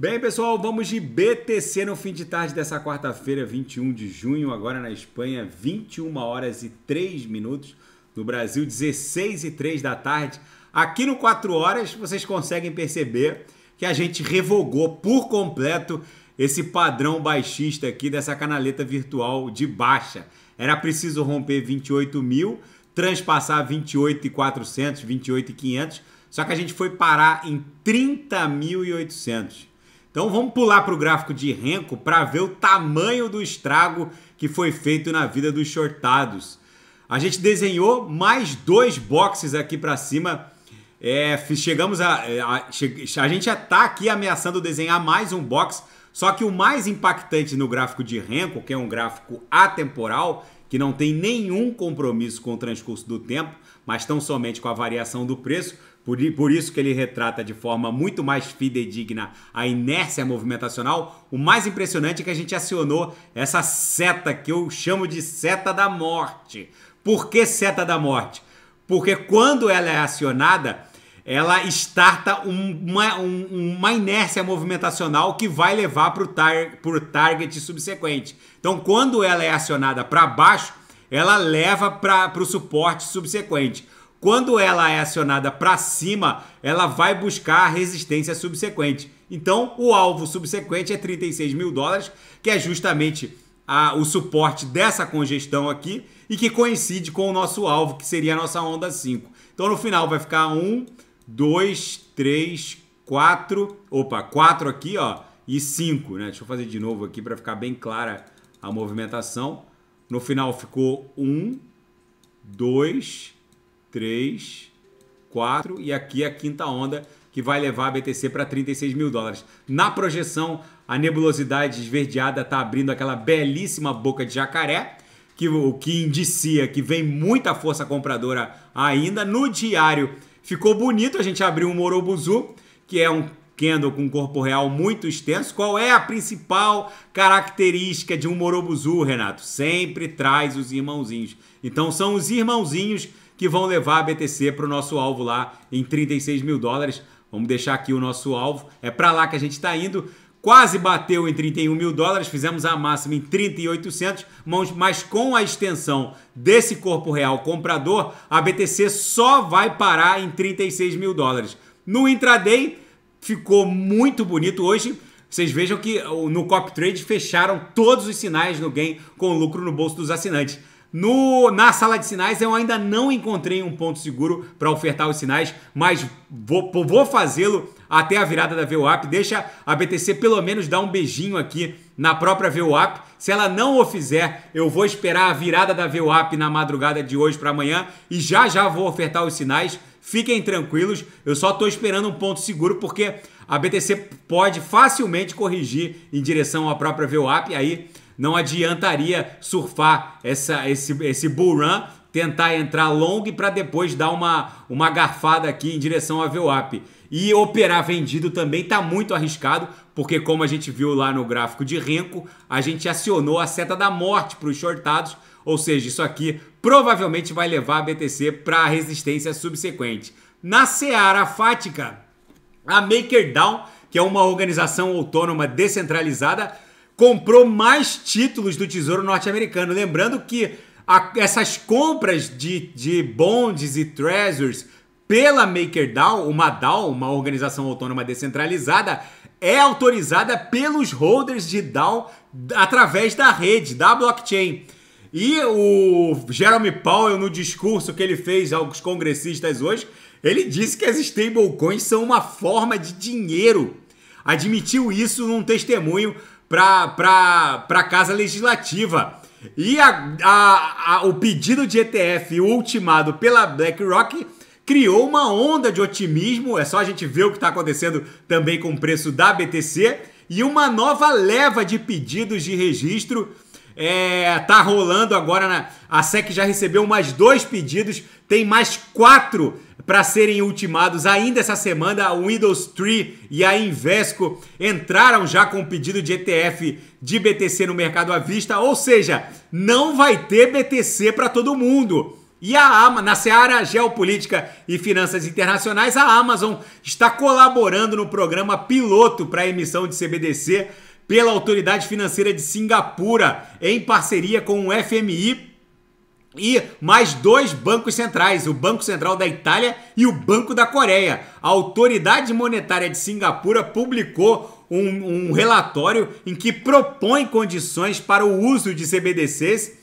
Bem, pessoal, vamos de BTC no fim de tarde dessa quarta-feira, 21 de junho, agora na Espanha, 21 horas e 3 minutos. No Brasil, 16 e 3 da tarde. Aqui no 4 horas, vocês conseguem perceber que a gente revogou por completo esse padrão baixista aqui dessa canaleta virtual de baixa. Era preciso romper 28 mil, transpassar 28.400, 28.500, só que a gente foi parar em 30.800. Então vamos pular para o gráfico de Renko para ver o tamanho do estrago que foi feito na vida dos shortados. A gente desenhou mais dois boxes aqui para cima. É, chegamos a, é, a, a gente já está aqui ameaçando desenhar mais um box. Só que o mais impactante no gráfico de Renko, que é um gráfico atemporal, que não tem nenhum compromisso com o transcurso do tempo, mas tão somente com a variação do preço, por, isso que ele retrata de forma muito mais fidedigna a inércia movimentacional. O mais impressionante é que a gente acionou essa seta que eu chamo de seta da morte. Por que seta da morte? Porque quando ela é acionada, ela starta uma, uma inércia movimentacional que vai levar para o tar, target subsequente. Então, quando ela é acionada para baixo, ela leva para o suporte subsequente. Quando ela é acionada para cima, ela vai buscar a resistência subsequente. Então, o alvo subsequente é 36 mil dólares, que é justamente a, o suporte dessa congestão aqui e que coincide com o nosso alvo, que seria a nossa onda 5. Então, no final, vai ficar 1, 2, 3, 4, opa, 4 aqui, ó, e 5, né? Deixa eu fazer de novo aqui para ficar bem clara a movimentação. No final ficou 1, 2, 3, 4 e aqui é a quinta onda que vai levar a BTC para 36 mil dólares. Na projeção, a nebulosidade esverdeada está abrindo aquela belíssima boca de jacaré, que, o que indicia que vem muita força compradora ainda. No diário ficou bonito, a gente abriu um Morobuzu, que é um Kendall com corpo real muito extenso. Qual é a principal característica de um Morobuzu, Renato? Sempre traz os irmãozinhos. Então são os irmãozinhos que vão levar a BTC para o nosso alvo lá em 36 mil dólares. Vamos deixar aqui o nosso alvo. É para lá que a gente está indo. Quase bateu em 31 mil dólares, fizemos a máxima em 3800. mas com a extensão desse corpo real comprador, a BTC só vai parar em 36 mil dólares. No intraday, ficou muito bonito hoje. Vocês vejam que uh, no Cop Trade fecharam todos os sinais no game com lucro no bolso dos assinantes. No, na sala de sinais eu ainda não encontrei um ponto seguro para ofertar os sinais, mas vou, vou fazê-lo até a virada da VWAP. Deixa a BTC pelo menos dar um beijinho aqui na própria VWAP. Se ela não o fizer, eu vou esperar a virada da VWAP na madrugada de hoje para amanhã e já já vou ofertar os sinais. Fiquem tranquilos, eu só estou esperando um ponto seguro porque a BTC pode facilmente corrigir em direção à própria VWAP, aí não adiantaria surfar essa, esse, esse bull run, tentar entrar long para depois dar uma, uma garfada aqui em direção à VWAP. E operar vendido também está muito arriscado, porque como a gente viu lá no gráfico de Renko, a gente acionou a seta da morte para os shortados, ou seja, isso aqui provavelmente vai levar a BTC para a resistência subsequente. Na seara fática, a MakerDAO, que é uma organização autônoma descentralizada, comprou mais títulos do Tesouro Norte-Americano. Lembrando que a, essas compras de, de bonds e treasures pela MakerDAO, uma DAO, uma organização autônoma descentralizada, é autorizada pelos holders de DAO através da rede, da blockchain. E o Jeremy Powell, no discurso que ele fez aos congressistas hoje, ele disse que as stablecoins são uma forma de dinheiro. Admitiu isso num testemunho para a Casa Legislativa. E a, a, a, o pedido de ETF ultimado pela BlackRock criou uma onda de otimismo. É só a gente ver o que está acontecendo também com o preço da BTC e uma nova leva de pedidos de registro é, tá rolando agora na. A SEC já recebeu mais dois pedidos, tem mais quatro para serem ultimados ainda essa semana. A Windows 3 e a Invesco entraram já com o pedido de ETF de BTC no mercado à vista, ou seja, não vai ter BTC para todo mundo. E a AMA, na seara geopolítica e finanças internacionais, a Amazon está colaborando no programa piloto para emissão de CBDC pela Autoridade Financeira de Singapura, em parceria com o FMI e mais dois bancos centrais, o Banco Central da Itália e o Banco da Coreia. A Autoridade Monetária de Singapura publicou um, um relatório em que propõe condições para o uso de CBDCs,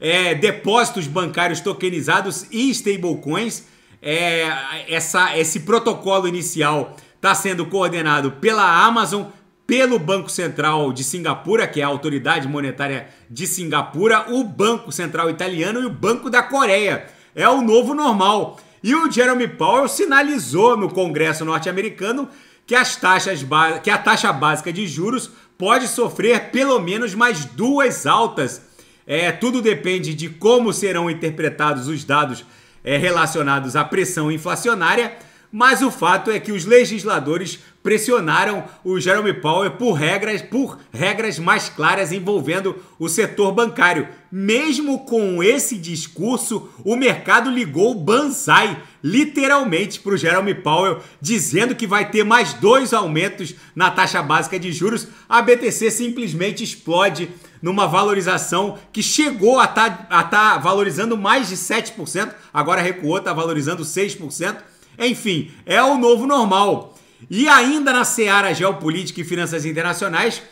é, depósitos bancários tokenizados e stablecoins. É, essa, esse protocolo inicial está sendo coordenado pela Amazon, pelo Banco Central de Singapura, que é a autoridade monetária de Singapura, o Banco Central Italiano e o Banco da Coreia. É o novo normal. E o Jeremy Powell sinalizou no Congresso norte-americano que, as taxas que a taxa básica de juros pode sofrer pelo menos mais duas altas. É, tudo depende de como serão interpretados os dados é, relacionados à pressão inflacionária, mas o fato é que os legisladores pressionaram o Jeremy Powell por regras, por regras mais claras envolvendo o setor bancário. Mesmo com esse discurso, o mercado ligou banzai, literalmente, para o Jeremy Powell, dizendo que vai ter mais dois aumentos na taxa básica de juros. A BTC simplesmente explode numa valorização que chegou a estar tá, tá valorizando mais de 7%, agora recuou, está valorizando 6%. Enfim, é o novo normal. E ainda na seara geopolítica e finanças internacionais,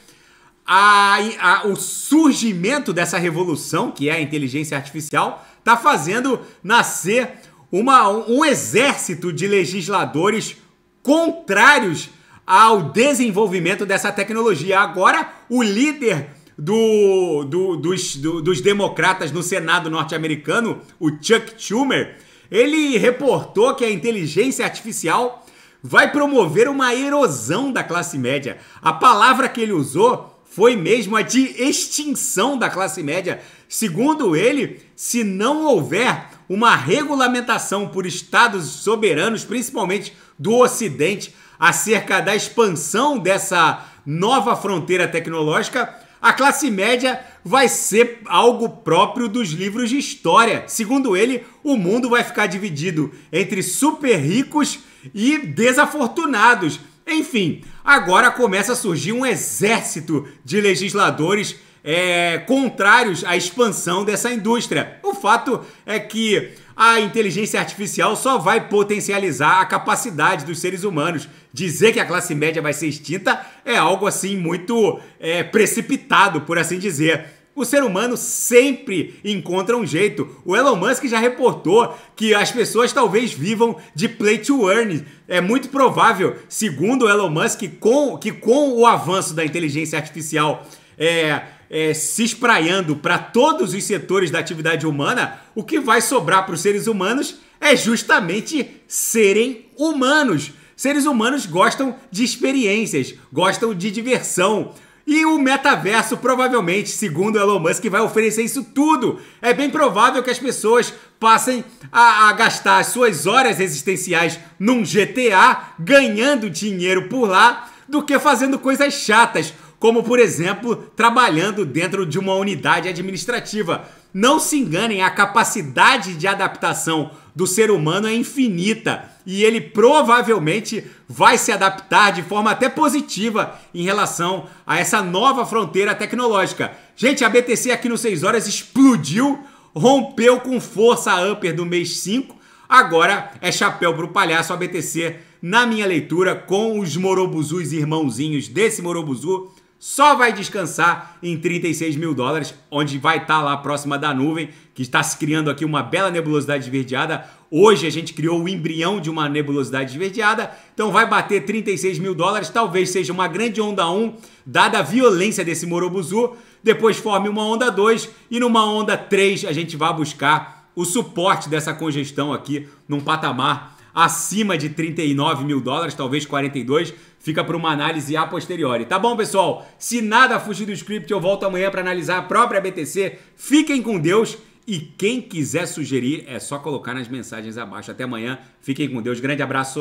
a, a, o surgimento dessa revolução, que é a inteligência artificial, está fazendo nascer uma, um exército de legisladores contrários ao desenvolvimento dessa tecnologia. Agora, o líder do, do, dos, do, dos democratas no Senado norte-americano, o Chuck Schumer, ele reportou que a inteligência artificial vai promover uma erosão da classe média. A palavra que ele usou foi mesmo a de extinção da classe média. Segundo ele, se não houver uma regulamentação por estados soberanos, principalmente do Ocidente, acerca da expansão dessa nova fronteira tecnológica, a classe média vai ser algo próprio dos livros de história. Segundo ele, o mundo vai ficar dividido entre super ricos e desafortunados. Enfim, agora começa a surgir um exército de legisladores é, contrários à expansão dessa indústria. O fato é que a inteligência artificial só vai potencializar a capacidade dos seres humanos. Dizer que a classe média vai ser extinta é algo assim muito é, precipitado, por assim dizer. O ser humano sempre encontra um jeito. O Elon Musk já reportou que as pessoas talvez vivam de play to earn. É muito provável, segundo o Elon Musk, com, que com o avanço da inteligência artificial é, é, se espraiando para todos os setores da atividade humana, o que vai sobrar para os seres humanos é justamente serem humanos. Seres humanos gostam de experiências, gostam de diversão. E o metaverso provavelmente, segundo Elon Musk, vai oferecer isso tudo. É bem provável que as pessoas passem a, a gastar as suas horas existenciais num GTA, ganhando dinheiro por lá, do que fazendo coisas chatas, como por exemplo trabalhando dentro de uma unidade administrativa. Não se enganem, a capacidade de adaptação do ser humano é infinita e ele provavelmente vai se adaptar de forma até positiva em relação a essa nova fronteira tecnológica. Gente, a BTC aqui no 6 horas explodiu, rompeu com força a upper do mês 5. Agora é chapéu para o palhaço a BTC na minha leitura com os morobuzus irmãozinhos desse morobuzu só vai descansar em 36 mil dólares, onde vai estar tá lá próxima da nuvem, que está se criando aqui uma bela nebulosidade esverdeada. Hoje a gente criou o embrião de uma nebulosidade esverdeada, então vai bater 36 mil dólares, talvez seja uma grande onda 1, dada a violência desse Morobuzu, depois forme uma onda 2 e numa onda 3 a gente vai buscar o suporte dessa congestão aqui num patamar acima de 39 mil dólares, talvez 42 Fica para uma análise a posteriori. Tá bom, pessoal? Se nada fugir do script, eu volto amanhã para analisar a própria BTC. Fiquem com Deus e quem quiser sugerir é só colocar nas mensagens abaixo. Até amanhã. Fiquem com Deus. Grande abraço.